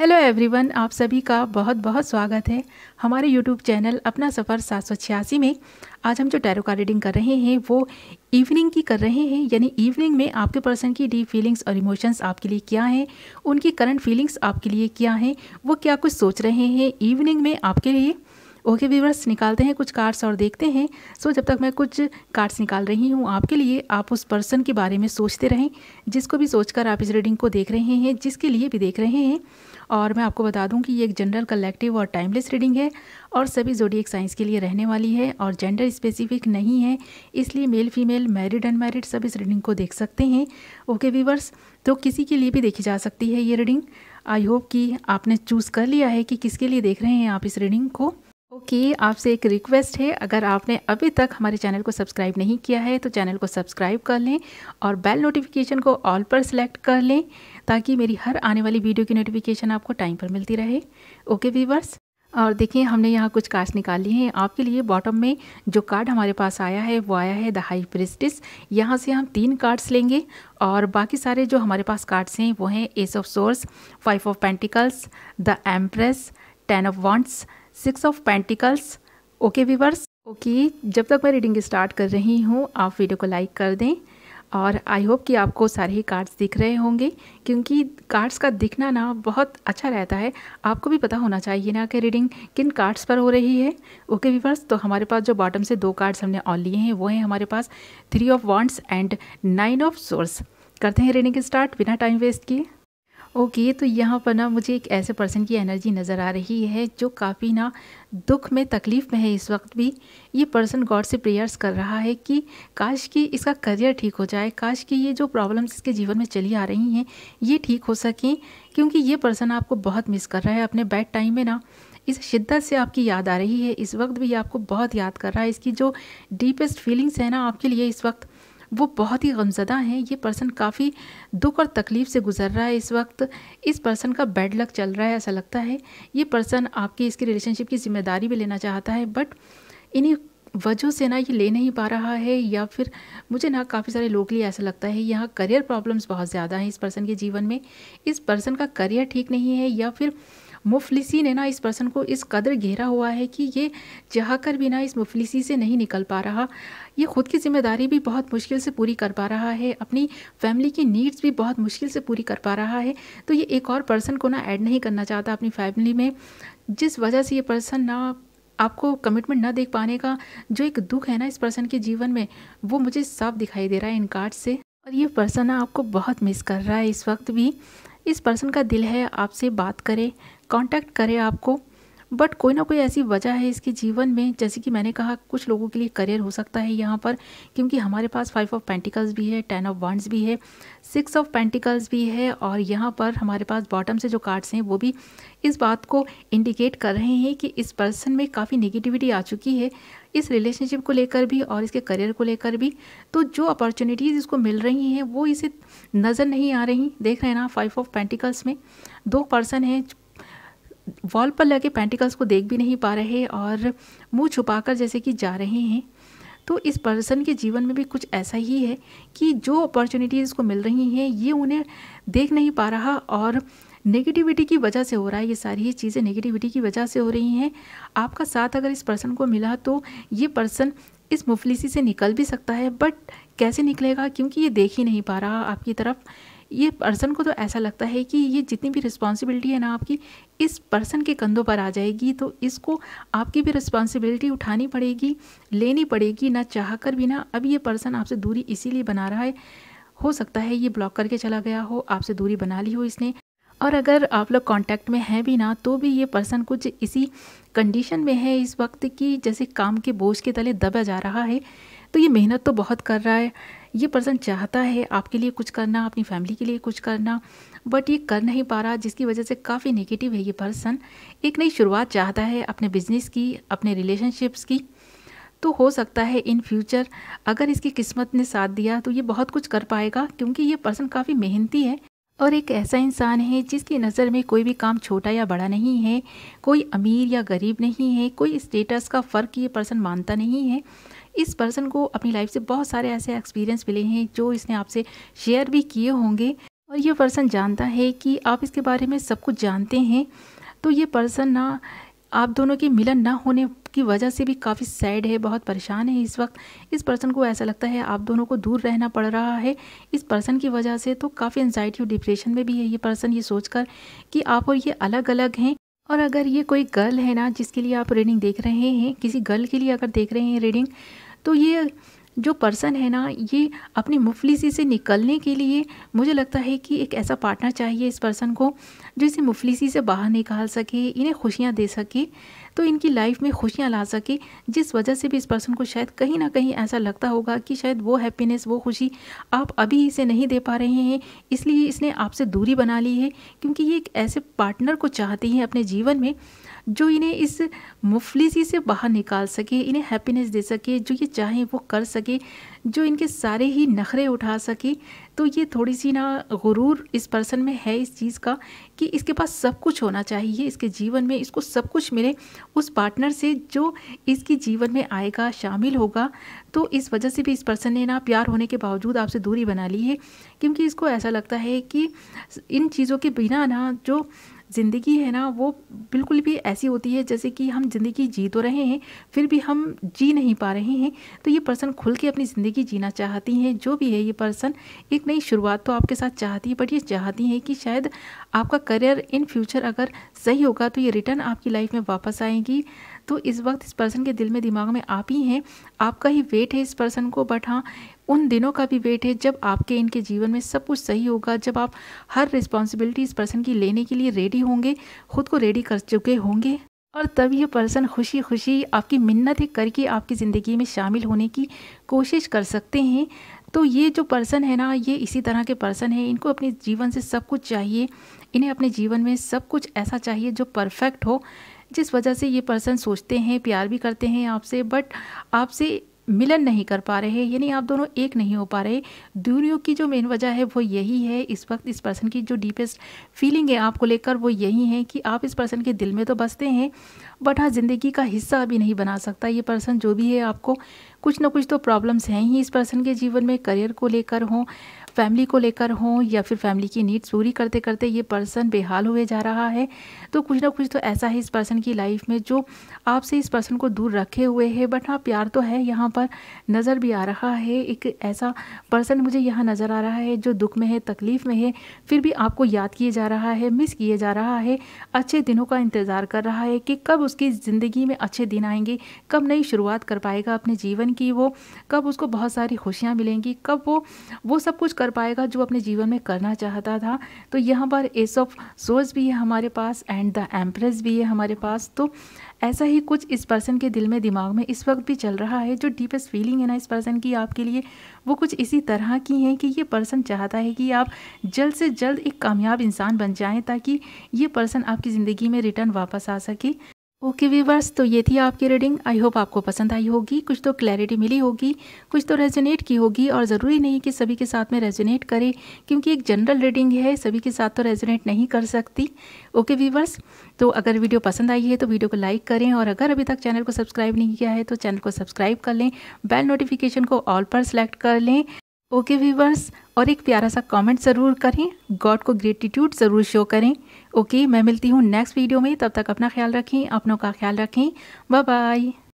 hello everyone आप सभी का बहुत बहुत स्वागत है हमारे यूट्यूब चैनल अपना सफ़र सात में आज हम जो टैरो का रीडिंग कर रहे हैं वो इवनिंग की कर रहे हैं यानी इवनिंग में आपके पर्सन की डीप फीलिंग्स और इमोशंस आपके लिए क्या हैं उनकी करंट फीलिंग्स आपके लिए क्या हैं वो क्या कुछ सोच रहे हैं इवनिंग में आपके लिए ओके वीवर्स निकालते हैं कुछ कार्ड्स और देखते हैं सो so, जब तक मैं कुछ कार्ड्स निकाल रही हूँ आपके लिए आप उस पर्सन के बारे में सोचते रहें जिसको भी सोचकर आप इस रीडिंग को देख रहे हैं जिसके लिए भी देख रहे हैं और मैं आपको बता दूं कि ये एक जनरल कलेक्टिव और टाइमलेस रीडिंग है और सभी जोड़ी एक साइंस के लिए रहने वाली है और जेंडर स्पेसिफिक नहीं है इसलिए मेल फीमेल मैरिड अनमैरिड सब इस रीडिंग को देख सकते हैं ओके वीवर्स तो किसी के लिए भी देखी जा सकती है ये रीडिंग आई होप कि आपने चूज़ कर लिया है कि किसके लिए देख रहे हैं आप इस रीडिंग को ओके okay, आपसे एक रिक्वेस्ट है अगर आपने अभी तक हमारे चैनल को सब्सक्राइब नहीं किया है तो चैनल को सब्सक्राइब कर लें और बेल नोटिफिकेशन को ऑल पर सेलेक्ट कर लें ताकि मेरी हर आने वाली वीडियो की नोटिफिकेशन आपको टाइम पर मिलती रहे ओके व्यूवर्स और देखिए हमने यहाँ कुछ कार्ड्स निकाल लिए हैं आपके लिए बॉटम में जो कार्ड हमारे पास आया है वो आया है द हाई प्रिस्टिस यहाँ से हम तीन कार्ड्स लेंगे और बाकी सारे जो हमारे पास कार्ड्स हैं वो हैं ace of swords five of pentacles the empress ten of wands six of pentacles okay viewers okay जब तक मैं रीडिंग स्टार्ट कर रही हूँ आप वीडियो को लाइक कर दें और आई होप कि आपको सारे ही कार्ड्स दिख रहे होंगे क्योंकि कार्ड्स का दिखना ना बहुत अच्छा रहता है आपको भी पता होना चाहिए ना कि रीडिंग किन कार्ड्स पर हो रही है ओके वीवर्स तो हमारे पास जो बॉटम से दो कार्ड्स हमने और लिए हैं वो हैं हमारे पास three of wands and nine of swords करते हैं रीडिंग स्टार्ट बिना टाइम वेस्ट किए ओके okay, तो यहाँ पर ना मुझे एक ऐसे पर्सन की एनर्जी नज़र आ रही है जो काफ़ी ना दुख में तकलीफ़ में है इस वक्त भी ये पर्सन गॉड से प्रेयर्स कर रहा है कि काश कि इसका करियर ठीक हो जाए काश कि ये जो प्रॉब्लम्स इसके जीवन में चली आ रही हैं ये ठीक हो सकें क्योंकि ये पर्सन आपको बहुत मिस कर रहा है अपने बैड टाइम में ना इस शिद्दत से आपकी याद आ रही है इस वक्त भी आपको बहुत याद कर रहा है इसकी जो डीपेस्ट फीलिंग्स है ना आपके लिए इस वक्त वो बहुत ही गमजदा हैं ये पर्सन काफ़ी दुख और तकलीफ़ से गुजर रहा है इस वक्त इस पर्सन का बैड लक चल रहा है ऐसा लगता है ये पर्सन आपकी इसकी रिलेशनशिप की जिम्मेदारी भी लेना चाहता है बट इन्हीं वजह से ना ये ले नहीं पा रहा है या फिर मुझे ना काफ़ी सारे लोग लिए ऐसा लगता है यहाँ करियर प्रॉब्लम्स बहुत ज़्यादा हैं इस पर्सन के जीवन में इस पर्सन का करियर ठीक नहीं है या फिर मुफलिसी ने ना इस पर्सन को इस कदर घेरा हुआ है कि ये चाह कर भी ना इस मुफलिसी से नहीं निकल पा रहा ये ख़ुद की ज़िम्मेदारी भी बहुत मुश्किल से पूरी कर पा रहा है अपनी फैमिली की नीड्स भी बहुत मुश्किल से पूरी कर पा रहा है तो ये एक और पर्सन को ना ऐड नहीं करना चाहता अपनी फैमिली में जिस वजह से ये पर्सन ना आपको कमिटमेंट ना देख पाने का जो एक दुख है ना इस पर्सन के जीवन में वो मुझे साफ दिखाई दे रहा है इन कार्ड से और ये पर्सन ना आपको बहुत मिस कर रहा है इस वक्त भी इस पर्सन का दिल है आपसे बात करे कांटेक्ट करे आपको बट कोई ना कोई ऐसी वजह है इसके जीवन में जैसे कि मैंने कहा कुछ लोगों के लिए करियर हो सकता है यहाँ पर क्योंकि हमारे पास फाइव ऑफ पेंटिकल्स भी है टेन ऑफ वंड्स भी है सिक्स ऑफ पेंटिकल्स भी है और यहाँ पर हमारे पास बॉटम से जो कार्ड्स हैं वो भी इस बात को इंडिकेट कर रहे हैं कि इस पर्सन में काफ़ी नेगेटिविटी आ चुकी है इस रिलेशनशिप को लेकर भी और इसके करियर को लेकर भी तो जो अपॉर्चुनिटीज़ इसको मिल रही हैं वो इसे नज़र नहीं आ रही देख रहे हैं ना फाइव ऑफ पेंटिकल्स में दो पर्सन हैं वॉल पर लगे पेंटिकल्स को देख भी नहीं पा रहे और मुंह छुपाकर जैसे कि जा रहे हैं तो इस पर्सन के जीवन में भी कुछ ऐसा ही है कि जो अपॉर्चुनिटीज़ को मिल रही हैं ये उन्हें देख नहीं पा रहा और नेगेटिविटी की वजह से हो रहा है ये सारी ही चीज़ें नेगेटिविटी की वजह से हो रही हैं आपका साथ अगर इस पर्सन को मिला तो ये पर्सन इस मुफलिसी से निकल भी सकता है बट कैसे निकलेगा क्योंकि ये देख ही नहीं पा रहा आपकी तरफ ये पर्सन को तो ऐसा लगता है कि ये जितनी भी रिस्पॉन्सिबिलिटी है ना आपकी इस पर्सन के कंधों पर आ जाएगी तो इसको आपकी भी रिस्पॉन्सिबिलिटी उठानी पड़ेगी लेनी पड़ेगी ना चाह कर भी ना अब ये पर्सन आपसे दूरी इसीलिए बना रहा है हो सकता है ये ब्लॉक करके चला गया हो आपसे दूरी बना ली हो इसने और अगर आप लोग कांटेक्ट में हैं भी ना तो भी ये पर्सन कुछ इसी कंडीशन में है इस वक्त कि जैसे काम के बोझ के तले दबा जा रहा है तो ये मेहनत तो बहुत कर रहा है ये पर्सन चाहता है आपके लिए कुछ करना अपनी फैमिली के लिए कुछ करना बट ये कर नहीं पा रहा जिसकी वजह से काफ़ी नेगेटिव है ये पर्सन एक नई शुरुआत चाहता है अपने बिजनेस की अपने रिलेशनशिप्स की तो हो सकता है इन फ्यूचर अगर इसकी किस्मत ने साथ दिया तो ये बहुत कुछ कर पाएगा क्योंकि ये पर्सन काफ़ी मेहनती है और एक ऐसा इंसान है जिसकी नज़र में कोई भी काम छोटा या बड़ा नहीं है कोई अमीर या गरीब नहीं है कोई स्टेटस का फ़र्क ये पर्सन मानता नहीं है इस पर्सन को अपनी लाइफ से बहुत सारे ऐसे एक्सपीरियंस मिले हैं जो इसने आपसे शेयर भी किए होंगे और ये पर्सन जानता है कि आप इसके बारे में सब कुछ जानते हैं तो ये पर्सन ना आप दोनों के मिलन ना होने की वजह से भी काफ़ी सैड है बहुत परेशान है इस वक्त इस पर्सन को ऐसा लगता है आप दोनों को दूर रहना पड़ रहा है इस पर्सन की वजह से तो काफ़ी एनजाइटी और डिप्रेशन में भी है ये पर्सन ये सोचकर कि आप और ये अलग अलग हैं और अगर ये कोई गर्ल है ना जिसके लिए आप रीडिंग देख रहे हैं किसी गर्ल के लिए अगर देख रहे हैं रीडिंग तो ये जो पर्सन है ना ये अपनी मुफलिसी से निकलने के लिए मुझे लगता है कि एक ऐसा पार्टनर चाहिए इस पर्सन को जो इसे मुफलिसी से बाहर निकाल सके इन्हें खुशियाँ दे सके तो इनकी लाइफ में खुशियाँ ला सके जिस वजह से भी इस पर्सन को शायद कहीं ना कहीं ऐसा लगता होगा कि शायद वो हैप्पीनेस वो खुशी आप अभी इसे नहीं दे पा रहे हैं इसलिए इसने आपसे दूरी बना ली है क्योंकि ये एक ऐसे पार्टनर को चाहती हैं अपने जीवन में जो इन्हें इस मुफलिसी से बाहर निकाल सके इन्हें हैप्पीनेस दे सके जो ये चाहें वो कर सके जो इनके सारे ही नखरे उठा सके तो ये थोड़ी सी ना गुरूर इस पर्सन में है इस चीज़ का कि इसके पास सब कुछ होना चाहिए इसके जीवन में इसको सब कुछ मिले उस पार्टनर से जो इसकी जीवन में आएगा शामिल होगा तो इस वजह से भी इस पर्सन ने ना प्यार होने के बावजूद आपसे दूरी बना ली है क्योंकि इसको ऐसा लगता है कि इन चीज़ों के बिना ना जो ज़िंदगी है ना वो बिल्कुल भी ऐसी होती है जैसे कि हम ज़िंदगी जी तो रहे हैं फिर भी हम जी नहीं पा रहे हैं तो ये पर्सन खुल के अपनी ज़िंदगी जीना चाहती हैं जो भी है ये पर्सन एक नई शुरुआत तो आपके साथ चाहती है बट ये चाहती हैं कि शायद आपका करियर इन फ्यूचर अगर सही होगा तो ये रिटर्न आपकी लाइफ में वापस आएगी तो इस वक्त इस पर्सन के दिल में दिमाग में आप ही हैं आपका ही वेट है इस पर्सन को बट हाँ उन दिनों का भी वेट है जब आपके इनके जीवन में सब कुछ सही होगा जब आप हर रिस्पॉन्सिबिलिटी इस पर्सन की लेने के लिए रेडी होंगे खुद को रेडी कर चुके होंगे और तब ये पर्सन खुशी खुशी आपकी मिन्नत करके आपकी ज़िंदगी में शामिल होने की कोशिश कर सकते हैं तो ये जो पर्सन है ना ये इसी तरह के पर्सन है इनको अपने जीवन से सब कुछ चाहिए इन्हें अपने जीवन में सब कुछ ऐसा चाहिए जो परफेक्ट हो जिस वजह से ये पर्सन सोचते हैं प्यार भी करते हैं आपसे बट आपसे मिलन नहीं कर पा रहे हैं यानी आप दोनों एक नहीं हो पा रहे दूरियों की जो मेन वजह है वो यही है इस वक्त इस पर्सन की जो डीपेस्ट फीलिंग है आपको लेकर वो यही है कि आप इस पर्सन के दिल में तो बसते हैं बट हाँ ज़िंदगी का हिस्सा अभी नहीं बना सकता ये पर्सन जो भी है आपको कुछ ना कुछ तो प्रॉब्लम्स हैं ही इस पर्सन के जीवन में करियर को लेकर हों फैमिली को लेकर हों या फिर फैमिली की नीड्स पूरी करते करते ये पर्सन बेहाल हुए जा रहा है तो कुछ ना कुछ तो ऐसा है इस पर्सन की लाइफ में जो आपसे इस पर्सन को दूर रखे हुए है बट हाँ प्यार तो है यहाँ पर नज़र भी आ रहा है एक ऐसा पर्सन मुझे यहाँ नज़र आ रहा है जो दुख में है तकलीफ़ में है फिर भी आपको याद किए जा रहा है मिस किए जा रहा है अच्छे दिनों का इंतज़ार कर रहा है कि कब उसकी ज़िंदगी में अच्छे दिन आएंगे कब नई शुरुआत कर पाएगा अपने जीवन की वो कब उसको बहुत सारी खुशियाँ मिलेंगी कब वो वो सब कुछ कर कर पाएगा जो अपने जीवन में करना चाहता था तो यहाँ पर एस ऑफ सोर्स भी है हमारे पास एंड द एम्प्रेस भी है हमारे पास तो ऐसा ही कुछ इस पर्सन के दिल में दिमाग में इस वक्त भी चल रहा है जो डीपेस्ट फीलिंग है ना इस पर्सन की आपके लिए वो कुछ इसी तरह की हैं कि ये पर्सन चाहता है कि आप जल्द से जल्द एक कामयाब इंसान बन जाएं ताकि ये पर्सन आपकी ज़िंदगी में रिटर्न वापस आ सके ओके वीवर्स तो ये थी आपकी रीडिंग आई होप आपको पसंद आई होगी कुछ तो क्लैरिटी मिली होगी कुछ तो रेजोनेट की होगी और ज़रूरी नहीं कि सभी के साथ में रेजोनेट करे क्योंकि एक जनरल रीडिंग है सभी के साथ तो रेजोनेट नहीं कर सकती ओके वीवर्स तो अगर वीडियो पसंद आई है तो वीडियो को लाइक करें और अगर अभी तक चैनल को सब्सक्राइब नहीं किया है तो चैनल को सब्सक्राइब कर लें बेल नोटिफिकेशन को ऑल पर सेलेक्ट कर लें ओके वीवर्स और एक प्यारा सा कॉमेंट ज़रूर करें गॉड को ग्रेटिट्यूड ज़रूर शो करें ओके मैं मिलती हूँ नेक्स्ट वीडियो में तब तक अपना ख्याल रखें अपनों का ख्याल रखें बाय बाय